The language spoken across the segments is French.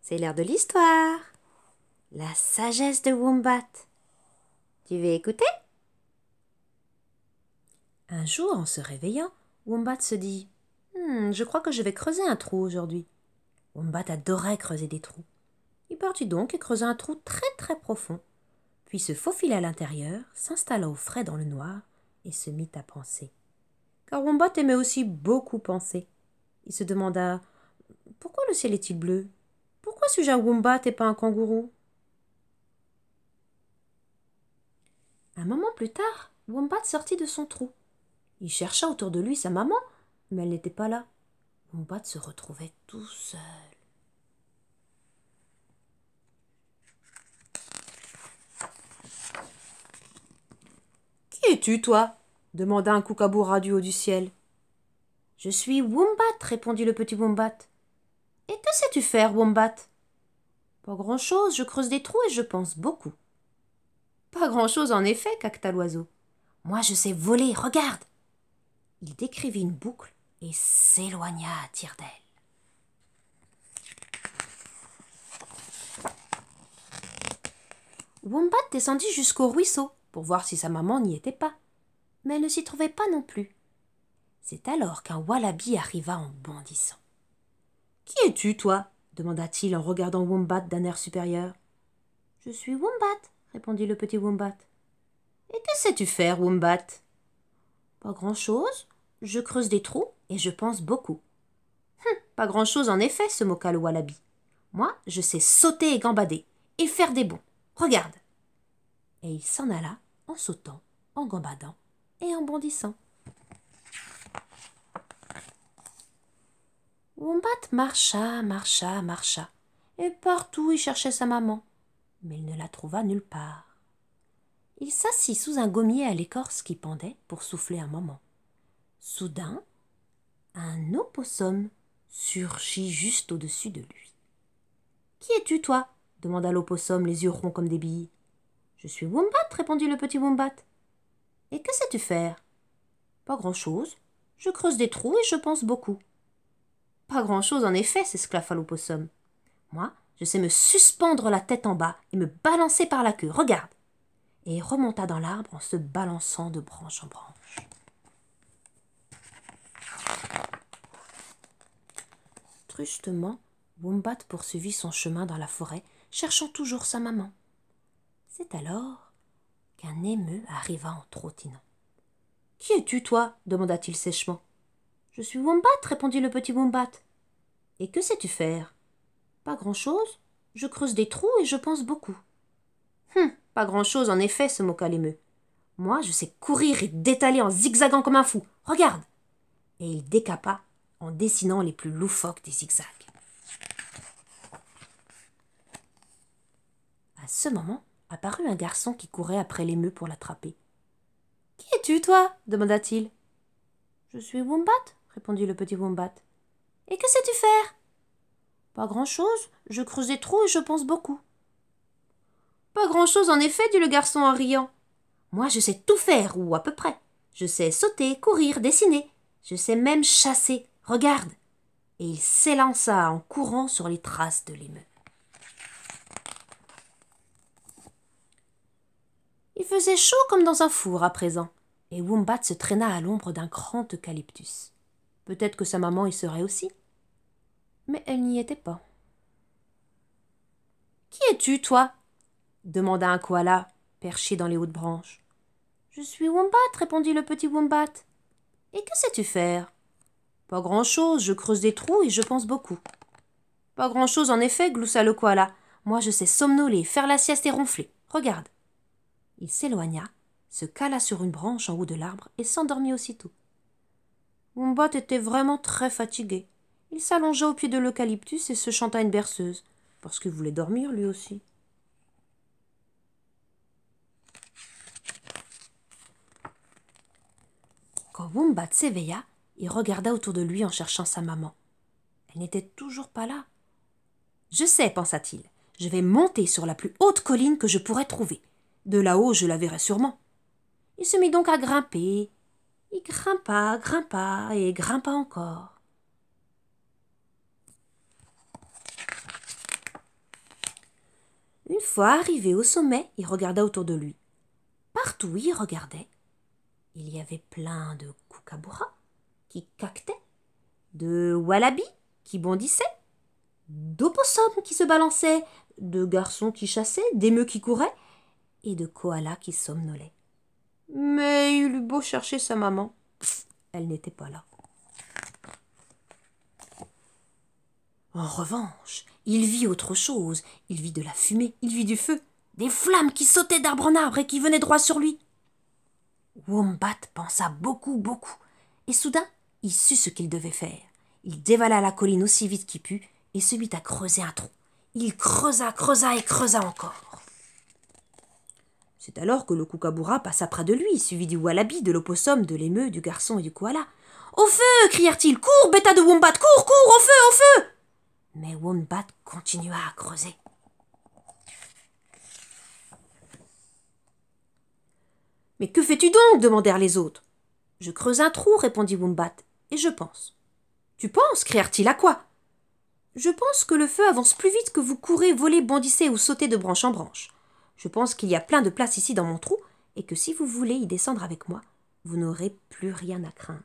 c'est l'heure de l'histoire. La sagesse de Wombat. Tu veux écouter Un jour, en se réveillant, Wombat se dit hmm, Je crois que je vais creuser un trou aujourd'hui. Wombat adorait creuser des trous. Il partit donc et creusa un trou très très profond, puis se faufila à l'intérieur, s'installa au frais dans le noir et se mit à penser. Car Wombat aimait aussi beaucoup penser. Il se demanda pourquoi le ciel est-il bleu Pourquoi ce Wombat et pas un kangourou Un moment plus tard, Wombat sortit de son trou. Il chercha autour de lui sa maman, mais elle n'était pas là. Wombat se retrouvait tout seul. Qui es-tu, toi demanda un koukaboura du haut du ciel. Je suis Wombat, répondit le petit Wombat. Et que sais-tu faire, Wombat Pas grand-chose, je creuse des trous et je pense beaucoup. Pas grand-chose en effet, cacta l'oiseau. Moi, je sais voler, regarde Il décrivit une boucle et s'éloigna à tire d'elle. Wombat descendit jusqu'au ruisseau pour voir si sa maman n'y était pas, mais elle ne s'y trouvait pas non plus. C'est alors qu'un wallaby arriva en bondissant. Qui es-tu, toi demanda-t-il en regardant Wombat d'un air supérieur. Je suis Wombat, répondit le petit Wombat. Et que sais-tu faire, Wombat Pas grand-chose. Je creuse des trous et je pense beaucoup. Hum, pas grand-chose en effet, se moqua le Wallaby. Moi, je sais sauter et gambader, et faire des bonds. Regarde Et il s'en alla en sautant, en gambadant et en bondissant. Wombat marcha, marcha, marcha, et partout il cherchait sa maman, mais il ne la trouva nulle part. Il s'assit sous un gommier à l'écorce qui pendait pour souffler un moment. Soudain, un opossum surgit juste au-dessus de lui. Qui es-tu, toi demanda l'opossum, les yeux ronds comme des billes. Je suis Wombat, répondit le petit Wombat. Et que sais-tu faire Pas grand-chose. Je creuse des trous et je pense beaucoup. Pas grand-chose en effet, s'esclaffa l'opossum. Moi, je sais me suspendre la tête en bas et me balancer par la queue, regarde Et il remonta dans l'arbre en se balançant de branche en branche. Trustement, Wombat poursuivit son chemin dans la forêt, cherchant toujours sa maman. C'est alors qu'un émeu arriva en trottinant. Qui es-tu, toi demanda-t-il sèchement. Je suis Wombat, répondit le petit Wombat. Et que sais-tu faire Pas grand-chose. Je creuse des trous et je pense beaucoup. Hum, pas grand-chose en effet, se moqua l'émeu. Moi, je sais courir et détaler en zigzagant comme un fou. Regarde Et il décapa en dessinant les plus loufoques des zigzags. À ce moment, apparut un garçon qui courait après l'émeu pour l'attraper. Qui es-tu, toi demanda-t-il. Je suis Wombat, répondit le petit Wombat. Et que sais-tu faire Pas grand-chose. Je creuse des trous et je pense beaucoup. Pas grand-chose en effet, dit le garçon en riant. Moi, je sais tout faire, ou à peu près. Je sais sauter, courir, dessiner. Je sais même chasser. Regarde Et il s'élança en courant sur les traces de l'émeute. Il faisait chaud comme dans un four à présent, et Wombat se traîna à l'ombre d'un grand eucalyptus. Peut-être que sa maman y serait aussi. Mais elle n'y était pas. Qui es-tu, toi demanda un koala, perché dans les hautes branches. Je suis Wombat, répondit le petit Wombat. Et que sais-tu faire Pas grand-chose, je creuse des trous et je pense beaucoup. Pas grand-chose, en effet, gloussa le koala. Moi, je sais somnoler, faire la sieste et ronfler. Regarde. Il s'éloigna, se cala sur une branche en haut de l'arbre et s'endormit aussitôt. Wombat était vraiment très fatigué. Il s'allongea au pied de l'eucalyptus et se chanta une berceuse, parce qu'il voulait dormir lui aussi. Quand Wombat s'éveilla, il regarda autour de lui en cherchant sa maman. Elle n'était toujours pas là. Je sais, pensa-t-il, je vais monter sur la plus haute colline que je pourrai trouver. De là-haut, je la verrai sûrement. Il se mit donc à grimper il grimpa, grimpa et grimpa encore. Une fois arrivé au sommet, il regarda autour de lui. Partout où il regardait, il y avait plein de koukabouras qui caquetaient, de wallabies qui bondissaient, d'opossums qui se balançaient, de garçons qui chassaient, d'émeux qui couraient et de koalas qui somnolaient. Mais il eut beau chercher sa maman, elle n'était pas là. En revanche, il vit autre chose. Il vit de la fumée, il vit du feu, des flammes qui sautaient d'arbre en arbre et qui venaient droit sur lui. Wombat pensa beaucoup, beaucoup, et soudain, il sut ce qu'il devait faire. Il dévala la colline aussi vite qu'il put et se mit à creuser un trou. Il creusa, creusa et creusa encore. C'est alors que le koukaboura passa près de lui, suivi du wallaby, de l'opossum, de l'émeu, du garçon et du koala. Au feu crièrent-ils. Cours, bêta de Wombat, cours, cours, au feu, au feu Mais Wombat continua à creuser. Mais que fais-tu donc demandèrent les autres. Je creuse un trou, répondit Wombat, et je pense. Tu penses crièrent-ils à quoi Je pense que le feu avance plus vite que vous courez, volez, bondissez ou sautez de branche en branche. Je pense qu'il y a plein de place ici dans mon trou, et que si vous voulez y descendre avec moi, vous n'aurez plus rien à craindre.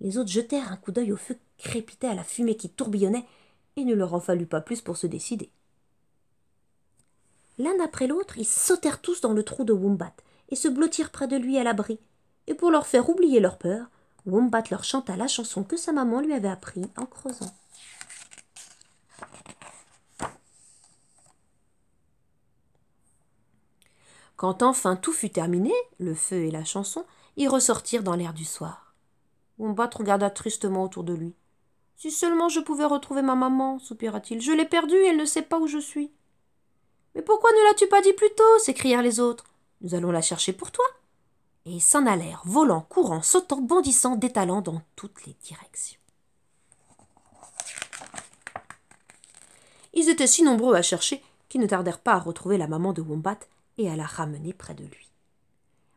Les autres jetèrent un coup d'œil au feu crépitait à la fumée qui tourbillonnait, et ne leur en fallut pas plus pour se décider. L'un après l'autre, ils sautèrent tous dans le trou de Wombat et se blottirent près de lui à l'abri. Et pour leur faire oublier leur peur, Wombat leur chanta la chanson que sa maman lui avait apprise en creusant. Quand enfin tout fut terminé, le feu et la chanson, ils ressortirent dans l'air du soir. Wombat regarda tristement autour de lui. Si seulement je pouvais retrouver ma maman, soupira-t-il. Je l'ai perdue et elle ne sait pas où je suis. Mais pourquoi ne l'as-tu pas dit plus tôt s'écrièrent les autres. Nous allons la chercher pour toi. Et ils s'en allèrent, volant, courant, sautant, bondissant, détalant dans toutes les directions. Ils étaient si nombreux à chercher qu'ils ne tardèrent pas à retrouver la maman de Wombat et l'a ramener près de lui.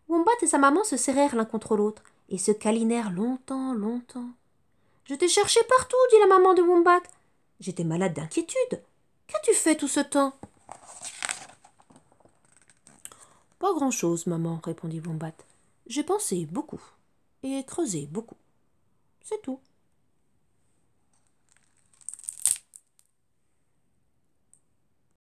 Wombat et sa maman se serrèrent l'un contre l'autre et se câlinèrent longtemps, longtemps. Je t'ai cherché partout, dit la maman de Wombat. J'étais malade d'inquiétude. Qu'as-tu fait tout ce temps Pas grand-chose, maman, répondit Wombat. J'ai pensé beaucoup et creusé beaucoup. C'est tout.